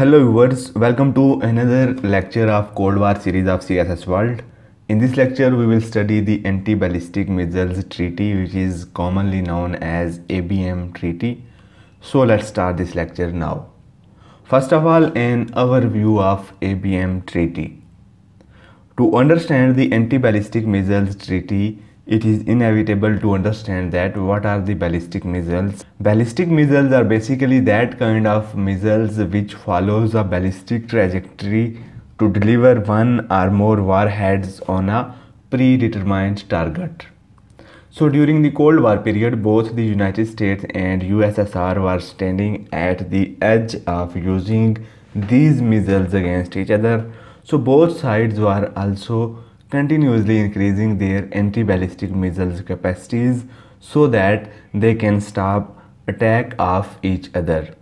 Hello viewers, welcome to another lecture of Cold War series of CSS World. In this lecture, we will study the Anti-Ballistic Missiles Treaty, which is commonly known as ABM Treaty. So let's start this lecture now. First of all, an overview of ABM Treaty. To understand the Anti-Ballistic Missiles Treaty, it is inevitable to understand that what are the ballistic missiles. Ballistic missiles are basically that kind of missiles which follows a ballistic trajectory to deliver one or more warheads on a predetermined target. So during the Cold War period, both the United States and USSR were standing at the edge of using these missiles against each other. So both sides were also continuously increasing their anti-ballistic missiles capacities so that they can stop attack of each other.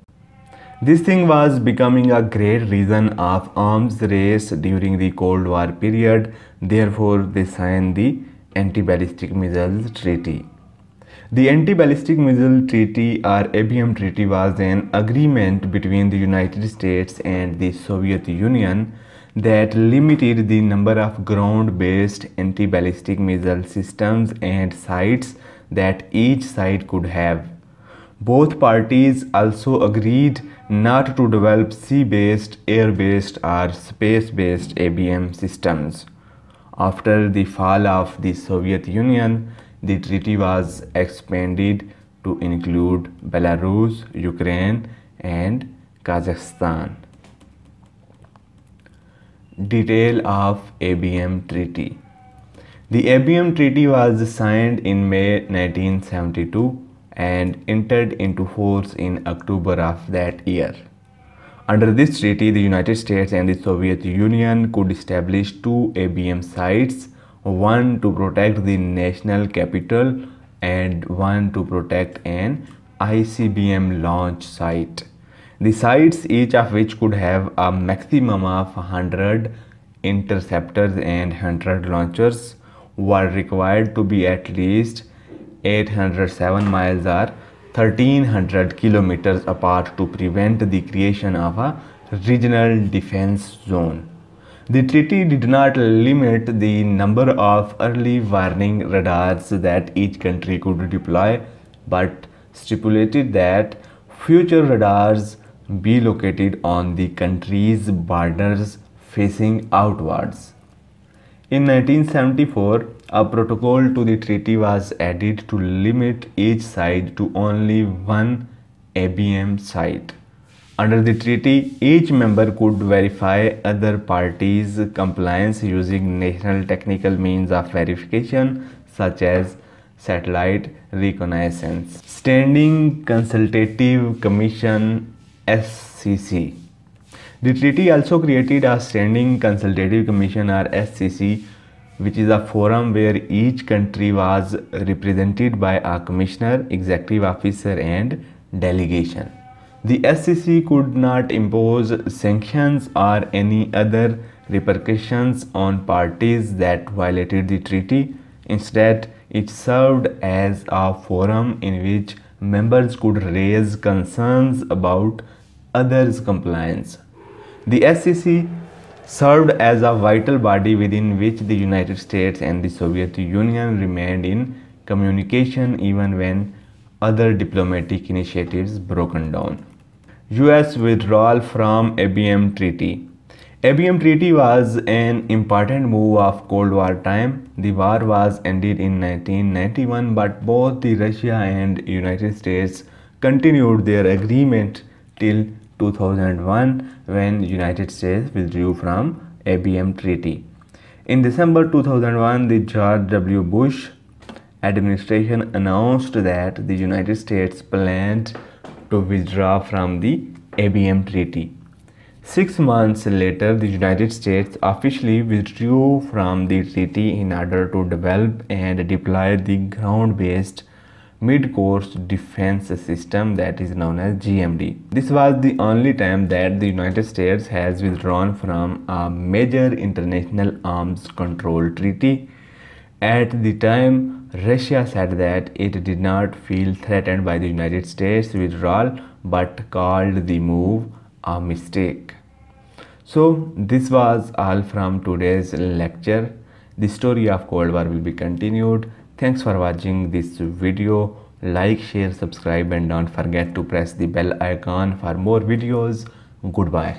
This thing was becoming a great reason of arms race during the Cold War period, therefore they signed the Anti-Ballistic Missiles Treaty. The Anti-Ballistic Missile Treaty or ABM Treaty was an agreement between the United States and the Soviet Union that limited the number of ground-based anti-ballistic missile systems and sites that each side could have. Both parties also agreed not to develop sea-based, air-based or space-based ABM systems. After the fall of the Soviet Union, the treaty was expanded to include Belarus, Ukraine and Kazakhstan. Detail of ABM Treaty The ABM Treaty was signed in May 1972 and entered into force in October of that year. Under this treaty, the United States and the Soviet Union could establish two ABM sites, one to protect the national capital and one to protect an ICBM launch site the sides each of which could have a maximum of 100 interceptors and 100 launchers were required to be at least 807 miles or 1300 kilometers apart to prevent the creation of a regional defense zone. The treaty did not limit the number of early warning radars that each country could deploy but stipulated that future radars be located on the country's borders facing outwards. In 1974, a protocol to the treaty was added to limit each side to only one ABM site. Under the treaty, each member could verify other parties' compliance using national technical means of verification such as satellite reconnaissance. Standing Consultative Commission SCC. The treaty also created a standing consultative commission or SCC which is a forum where each country was represented by a commissioner, executive officer and delegation. The SCC could not impose sanctions or any other repercussions on parties that violated the treaty. Instead, it served as a forum in which members could raise concerns about others' compliance. The SCC served as a vital body within which the United States and the Soviet Union remained in communication even when other diplomatic initiatives broken down. US withdrawal from ABM treaty ABM Treaty was an important move of Cold War time. The war was ended in 1991 but both the Russia and United States continued their agreement till 2001 when United States withdrew from ABM Treaty. In December 2001, the George W. Bush administration announced that the United States planned to withdraw from the ABM Treaty. Six months later, the United States officially withdrew from the treaty in order to develop and deploy the ground based mid course defense system that is known as GMD. This was the only time that the United States has withdrawn from a major international arms control treaty. At the time, Russia said that it did not feel threatened by the United States withdrawal but called the move a mistake. So this was all from today's lecture. The story of Cold War will be continued. Thanks for watching this video. Like, share, subscribe and don't forget to press the bell icon for more videos. Goodbye.